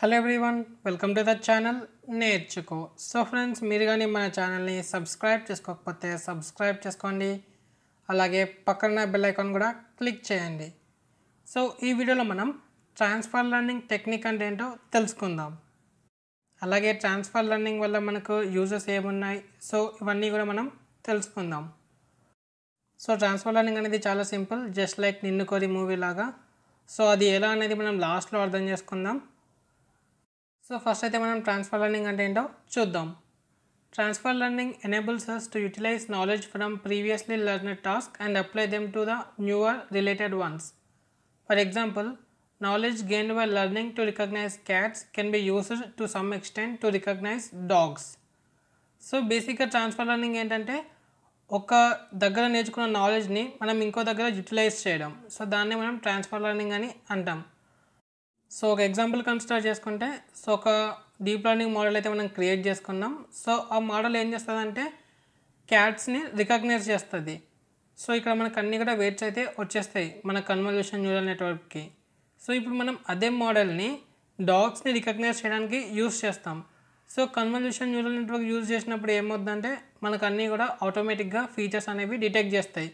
Hello everyone welcome to the channel Nerchuko so friends మీరు కానీ మన ఛానల్ని సబ్స్క్రైబ్ చేసుకోకపోతే సబ్స్క్రైబ్ చేసుకోండి అలాగే పక్కన బెల్ ఐకాన్ కూడా క్లిక్ చేయండి సో ఈ వీడియోలో మనం ట్రాన్స్ఫర్ లెర్నింగ్ టెక్నిక్ అంటే ఏంటో తెలుసుకుందాం అలాగే ట్రాన్స్ఫర్ లెర్నింగ్ వల్ల మనకు యూజెస్ ఏమున్నాయి సో ఇవన్నీ కూడా మనం తెలుసుకుందాం సో ట్రాన్స్ఫర్ లెర్నింగ్ అనేది చాలా సింపుల్ జస్ట్ లైక్ నిన్ను కోరి మూవీ లాగా సో అది ఎలా అనేది మనం లాస్ట్లో అర్థం చేసుకుందాం సో ఫస్ట్ అయితే మనం ట్రాన్స్ఫర్ లెర్నింగ్ అంటే ఏంటో చూద్దాం transfer learning enables us to utilize knowledge from previously learn task and apply them to the newer related ones for example knowledge gain by learning to recognize cats can be used to some extent to recognize dogs so బేసిక్గా transfer learning ఏంటంటే ఒక దగ్గర నేర్చుకున్న నాలెడ్జ్ని మనం ఇంకో దగ్గర utilise చేయడం సో దాన్ని మనం ట్రాన్స్ఫర్ లెర్నింగ్ అని అంటాం సో ఒక ఎగ్జాంపుల్ కన్సిడర్ చేసుకుంటే సో ఒక డీప్ లర్నింగ్ మోడల్ అయితే మనం క్రియేట్ చేసుకున్నాం సో ఆ మోడల్ ఏం చేస్తుంది అంటే క్యాట్స్ని రికగ్నైజ్ చేస్తుంది సో ఇక్కడ మనకు అన్నీ కూడా వెయిట్స్ అయితే వచ్చేస్తాయి మన కన్వల్యూషన్ న్యూరల్ నెట్వర్క్కి సో ఇప్పుడు మనం అదే మోడల్ని డాగ్స్ని రికగ్నైజ్ చేయడానికి యూస్ చేస్తాం so convolution neural network use చేసినప్పుడు ఏమవుతుందంటే మనకు అన్నీ కూడా ఆటోమేటిక్గా ఫీచర్స్ అనేవి డిటెక్ట్ చేస్తాయి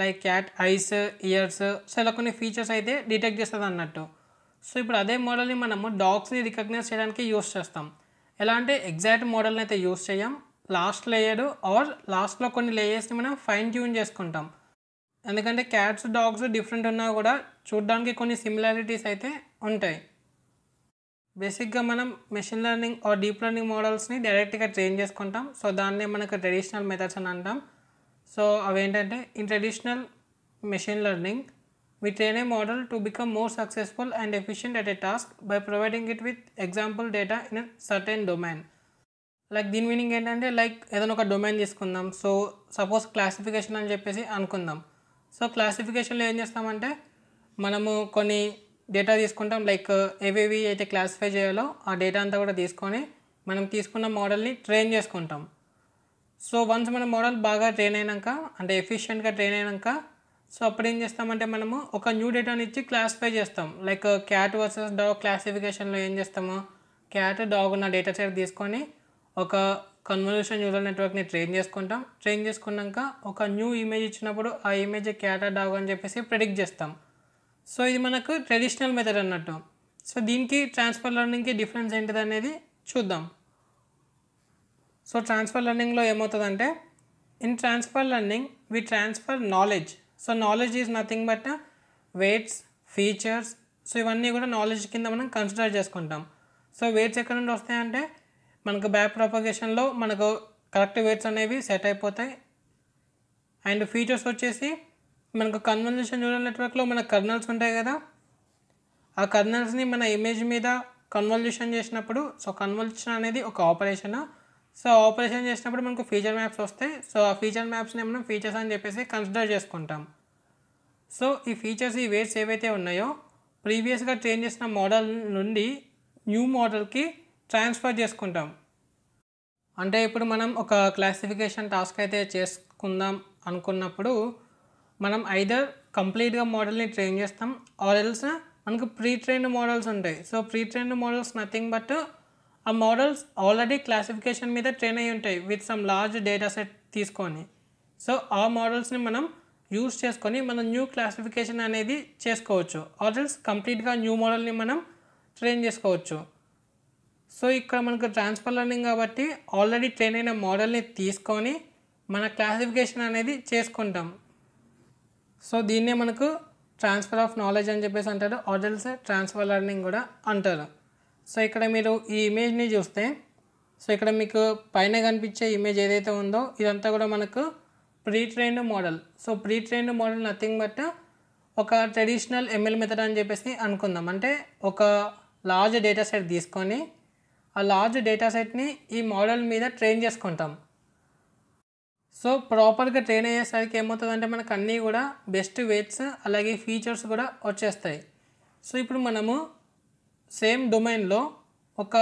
like cat eyes ears so ఇలా కొన్ని ఫీచర్స్ అయితే డిటెక్ట్ చేస్తుంది అన్నట్టు సో ఇప్పుడు అదే మోడల్ని మనము డాగ్స్ని రికగ్నైజ్ చేయడానికి యూస్ చేస్తాం ఎలా అంటే ఎగ్జాక్ట్ మోడల్ని అయితే యూస్ చేయం లాస్ట్ లేయర్ ఆర్ లాస్ట్లో కొన్ని లేయర్స్ని మనం ఫైన్ ట్యూన్ చేసుకుంటాం ఎందుకంటే క్యాట్స్ డాగ్స్ డిఫరెంట్ ఉన్నా కూడా చూడడానికి కొన్ని సిమిలారిటీస్ అయితే ఉంటాయి బేసిక్గా మనం machine learning or deep learning మోడల్స్ని డైరెక్ట్గా ట్రైన్ చేసుకుంటాం సో దాన్నే మనకు ట్రెడిషనల్ మెథడ్స్ అని అంటాం సో అవి ఏంటంటే in traditional machine learning We train a model to become more successful and efficient at a task by providing it with example data in a certain domain. Like దీని meaning ఏంటంటే like ఏదైనా ఒక domain తీసుకుందాం so suppose classification అని చెప్పేసి అనుకుందాం so క్లాసిఫికేషన్లో ఏం చేస్తామంటే మనము కొన్ని డేటా తీసుకుంటాం లైక్ ఏవేవి అయితే క్లాసిఫై చేయాలో ఆ డేటా అంతా కూడా తీసుకొని మనం తీసుకున్న మోడల్ని ట్రైన్ చేసుకుంటాం సో వన్స్ మన మోడల్ బాగా ట్రైన్ అయినాక అంటే ఎఫిషియెంట్గా ట్రైన్ అయినాక సో అప్పుడు ఏం చేస్తామంటే మనము ఒక న్యూ డేటాని ఇచ్చి క్లాసిఫై చేస్తాం లైక్ క్యాట్ వర్సెస్ డాగ్ క్లాసిఫికేషన్లో ఏం చేస్తాము క్యాట్ డాగ్ ఉన్న డేటా సెట్ తీసుకొని ఒక కన్వల్యూషన్ న్యూరల్ నెట్వర్క్ని ట్రైన్ చేసుకుంటాం ట్రైన్ చేసుకున్నాక ఒక న్యూ ఇమేజ్ ఇచ్చినప్పుడు ఆ ఇమేజ్ క్యాట్ డాగ్ అని చెప్పేసి ప్రెడిక్ట్ చేస్తాం సో ఇది మనకు ట్రెడిషనల్ మెథడ్ అన్నట్టు సో దీనికి ట్రాన్స్ఫర్ లెర్నింగ్కి డిఫరెన్స్ ఏంటిది అనేది చూద్దాం సో ట్రాన్స్ఫర్ లెర్నింగ్లో ఏమవుతుందంటే in transfer learning we transfer knowledge so knowledge is nothing but weights features so ఇవన్నీ కూడా నాలెడ్జ్ కింద మనం కన్సిడర్ చేసుకుంటాం సో వెయిట్స్ ఎక్కడ నుండి వస్తాయంటే మనకు బ్యాక్ ప్రాపగేషన్లో మనకు కరెక్ట్ వెయిట్స్ అనేవి సెట్ అయిపోతాయి అండ్ ఫీచర్స్ వచ్చేసి మనకు కన్వల్యూషన్ న్యూరల్ నెట్వర్క్లో మన కర్నల్స్ ఉంటాయి కదా ఆ కర్నల్స్ని మన ఇమేజ్ మీద కన్వల్యూషన్ చేసినప్పుడు సో కన్వల్యూషన్ అనేది ఒక ఆపరేషను సో ఆపరేషన్ చేసినప్పుడు మనకు ఫీచర్ మ్యాప్స్ వస్తాయి సో ఆ ఫీచర్ మ్యాప్స్ని మనం ఫీచర్స్ అని చెప్పేసి కన్సిడర్ చేసుకుంటాం సో ఈ ఫీచర్స్ ఈ వేర్స్ ఏవైతే ఉన్నాయో ప్రీవియస్గా ట్రైన్ చేసిన మోడల్ నుండి న్యూ మోడల్కి ట్రాన్స్ఫర్ చేసుకుంటాం అంటే ఇప్పుడు మనం ఒక క్లాసిఫికేషన్ టాస్క్ అయితే చేసుకుందాం అనుకున్నప్పుడు మనం ఐదర్ కంప్లీట్గా మోడల్ని ట్రైన్ చేస్తాం ఆర్ ఎల్స్ మనకు ప్రీ ట్రైన్డ్ మోడల్స్ ఉంటాయి so pre trained models nothing but ఆ మోడల్స్ ఆల్రెడీ క్లాసిఫికేషన్ మీద ట్రైన్ అయి ఉంటాయి with some large data set తీసుకొని సో ఆ మోడల్స్ని మనం యూస్ చేసుకొని మనం న్యూ క్లాసిఫికేషన్ అనేది చేసుకోవచ్చు ఆర్డర్స్ కంప్లీట్గా న్యూ మోడల్ని మనం ట్రైన్ చేసుకోవచ్చు సో ఇక్కడ మనకు ట్రాన్స్ఫర్ లెర్నింగ్ కాబట్టి ఆల్రెడీ ట్రైన్ అయిన మోడల్ని తీసుకొని మన క్లాసిఫికేషన్ అనేది చేసుకుంటాం సో దీన్నే మనకు ట్రాన్స్ఫర్ ఆఫ్ నాలెడ్జ్ అని చెప్పేసి అంటారు ఆర్డర్స్ ట్రాన్స్ఫర్ లెర్నింగ్ కూడా అంటారు సో ఇక్కడ మీరు ఈ ఇమేజ్ని చూస్తే సో ఇక్కడ మీకు పైన కనిపించే ఇమేజ్ ఏదైతే ఉందో ఇదంతా కూడా మనకు pre trained model so pre trained model nothing but ఒక ట్రెడిషనల్ ఎంఎల్ మెథడ్ అని చెప్పేసి అనుకుందాం అంటే ఒక లార్జ్ డేటా సెట్ తీసుకొని ఆ లార్జ్ డేటా సెట్ని ఈ మోడల్ మీద ట్రైన్ చేసుకుంటాం సో ప్రాపర్గా ట్రైన్ అయ్యేసరికి ఏమవుతుందంటే మనకు అన్నీ కూడా బెస్ట్ వెయిట్స్ అలాగే ఫీచర్స్ కూడా వచ్చేస్తాయి సో ఇప్పుడు మనము సేమ్ డొమైన్లో ఒక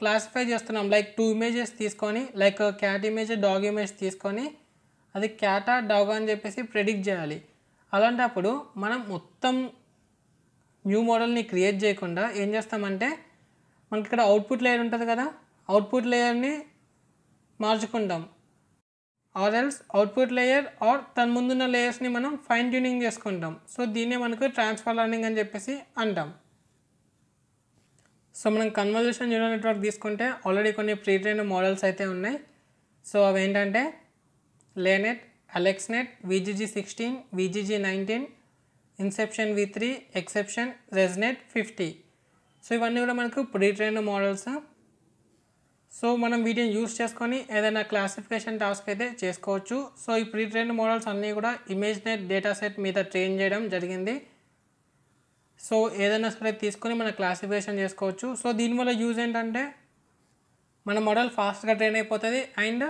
క్లాసిఫై చేస్తున్నాం లైక్ టూ ఇమేజెస్ తీసుకొని like cat image dog image తీసుకొని అది క్యాటా డాగ్ అని చెప్పేసి ప్రెడిక్ట్ చేయాలి అలాంటప్పుడు మనం మొత్తం న్యూ మోడల్ని క్రియేట్ చేయకుండా ఏం చేస్తామంటే మనకి ఇక్కడ అవుట్పుట్ లేయర్ ఉంటుంది కదా అవుట్పుట్ లేయర్ని మార్చుకుంటాం or else output layer or తన ముందున్న లేయర్స్ని మనం ఫైన్ ట్యూనింగ్ చేసుకుంటాం సో దీన్నే మనకు ట్రాన్స్ఫర్ లర్నింగ్ అని చెప్పేసి అంటాం సో మనం కన్వల్యూషన్ న్యూరల్ నెట్వర్క్ తీసుకుంటే ఆల్రెడీ కొన్ని ప్రీ ట్రైన్ మోడల్స్ అయితే ఉన్నాయి సో అవి ఏంటంటే LeNet AlexNet VGG sixteen VGG nineteen Inception V three Xception ResNet fifty so ఇవన్నీ కూడా మనకు ప్రీ ట్రైన్ మోడల్స్ సో మనం వీటిని యూస్ చేసుకొని ఏదైనా క్లాసిఫికేషన్ టాస్క్ అయితే చేసుకోవచ్చు సో ఈ ప్రీ ట్రైన్ మోడల్స్ అన్నీ కూడా ఇమేజ్ నెట్ డేటా సెట్ మీద ట్రైన్ చేయడం జరిగింది సో ఏదైనా సరే తీసుకొని మన క్లాసిఫికేషన్ చేసుకోవచ్చు సో దీనివల్ల యూజ్ ఏంటంటే మన మోడల్ ఫాస్ట్గా ట్రైన్ అయిపోతుంది అండ్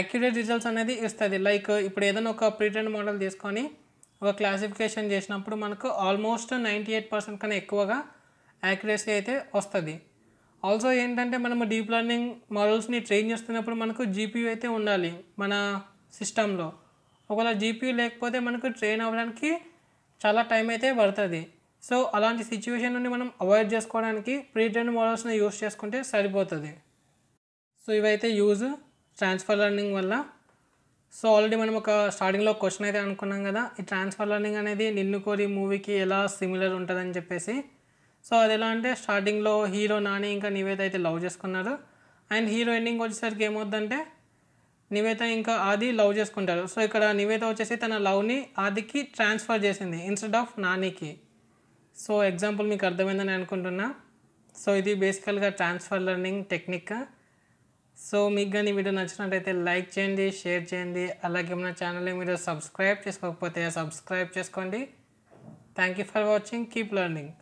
అక్యురేట్ రిజల్ట్స్ అనేది ఇస్తుంది లైక్ ఇప్పుడు ఏదైనా ఒక ప్రీటెండ్ మోడల్ తీసుకొని ఒక క్లాసిఫికేషన్ చేసినప్పుడు మనకు ఆల్మోస్ట్ నైంటీ ఎయిట్ పర్సెంట్ కన్నా ఎక్కువగా యాక్యురేసీ అయితే వస్తుంది ఆల్సో ఏంటంటే మనం డీప్ లెర్నింగ్ మోడల్స్ని ట్రైన్ చేస్తున్నప్పుడు మనకు జీపీయూ అయితే ఉండాలి మన సిస్టంలో ఒకవేళ జీపీయూ లేకపోతే మనకు ట్రైన్ అవ్వడానికి చాలా టైం అయితే పడుతుంది సో అలాంటి సిచ్యువేషన్ నుండి మనం అవాయిడ్ చేసుకోవడానికి ప్రీటెండ్ మోడల్స్ని యూస్ చేసుకుంటే సరిపోతుంది సో ఇవైతే యూజ్ ట్రాన్స్ఫర్ లర్నింగ్ వల్ల సో ఆల్రెడీ మనం ఒక స్టార్టింగ్లో క్వశ్చన్ అయితే అనుకున్నాం కదా ఈ ట్రాన్స్ఫర్ లర్నింగ్ అనేది నిన్ను కోరి మూవీకి ఎలా సిమిలర్ ఉంటుందని చెప్పేసి సో అది ఎలా అంటే స్టార్టింగ్లో హీరో నాని ఇంకా నివేద అయితే లవ్ చేసుకున్నారు అండ్ హీరో ఎండింగ్ వచ్చేసరికి ఏమవుద్దంటే నివేత ఇంకా ఆది లవ్ చేసుకుంటారు సో ఇక్కడ నివేత వచ్చేసి తన లవ్ని ఆదికి ట్రాన్స్ఫర్ చేసింది ఇన్స్టెడ్ ఆఫ్ నానికి సో ఎగ్జాంపుల్ మీకు అర్థమైందని అనుకుంటున్నా సో ఇది బేసికల్గా ట్రాన్స్ఫర్ లెర్నింగ్ టెక్నిక్ సో మీకు కానీ వీడియో నచ్చినట్టయితే లైక్ చేయండి షేర్ చేయండి అలాగే మన ఛానల్ని మీరు సబ్స్క్రైబ్ చేసుకోకపోతే సబ్స్క్రైబ్ చేసుకోండి thank you for watching keep learning